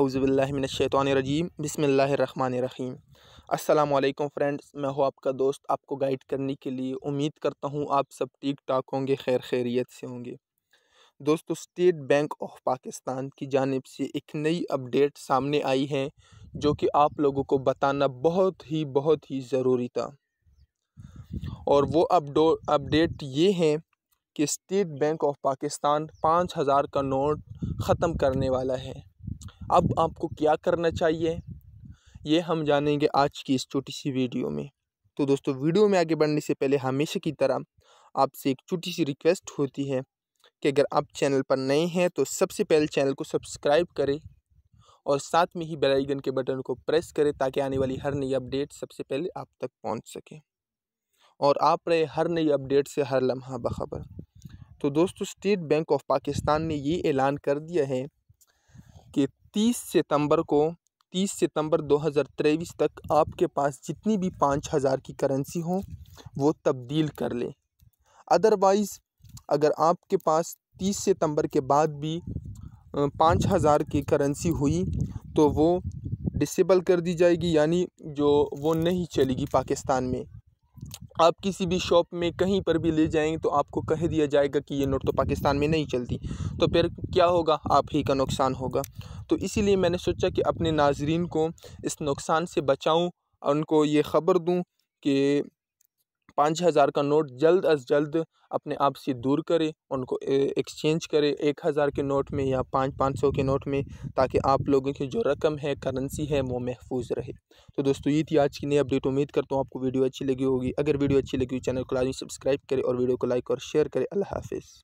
अउज़बिल्लिमिनशैतरजीम बसमीम अल्लाम फ्रेंड्स मैं हूँ आपका दोस्त आपको गाइड करने के लिए उम्मीद करता हूँ आप सब ठीक ठाक होंगे खैर खैरियत से होंगे दोस्तों स्टेट बैंक ऑफ पाकिस्तान की जानब से एक नई अपडेट सामने आई है जो कि आप लोगों को बताना बहुत ही बहुत ही ज़रूरी था और वो अपडो अपडेट ये है कि स्टेट बैंक ऑफ पाकिस्तान पाँच हज़ार का नोट ख़त्म करने वाला है अब आपको क्या करना चाहिए ये हम जानेंगे आज की इस छोटी सी वीडियो में तो दोस्तों वीडियो में आगे बढ़ने से पहले हमेशा की तरह आपसे एक छोटी सी रिक्वेस्ट होती है कि अगर आप चैनल पर नए हैं तो सबसे पहले चैनल को सब्सक्राइब करें और साथ में ही बेल आइकन के बटन को प्रेस करें ताकि आने वाली हर नई अपडेट सबसे पहले आप तक पहुंच सके और आप रहे हर नई अपडेट से हर लम्हा बखबर तो दोस्तों स्टेट बैंक ऑफ पाकिस्तान ने ये ऐलान कर दिया है तीस सितंबर को तीस सितंबर तेईस तक आपके पास जितनी भी पाँच हज़ार की करेंसी हो वो तब्दील कर लें अदरवाइज़ अगर आपके पास तीस सितंबर के बाद भी पाँच हज़ार की करेंसी हुई तो वो डिसेबल कर दी जाएगी यानी जो वो नहीं चलेगी पाकिस्तान में आप किसी भी शॉप में कहीं पर भी ले जाएंगे तो आपको कह दिया जाएगा कि ये नोट तो पाकिस्तान में नहीं चलती तो फिर क्या होगा आप ही का नुकसान होगा तो इसीलिए मैंने सोचा कि अपने नाजरीन को इस नुकसान से बचाऊं और उनको ये ख़बर दूं कि पाँच हज़ार का नोट जल्द अज जल्द अपने आप से दूर करें उनको एक्सचेंज करें एक हज़ार के नोट में या पाँच पाँच सौ के नोट में ताकि आप लोगों की जो रकम है करेंसी है वो महफूज रहे तो दोस्तों ये थी आज की नई अपडेट उम्मीद करता हूँ आपको वीडियो अच्छी लगी होगी अगर वीडियो अच्छी लगी हो चैनल को लाजमी सब्सक्राइब करें और वीडियो को लाइक और शेयर करें अल्लाह हाफिज़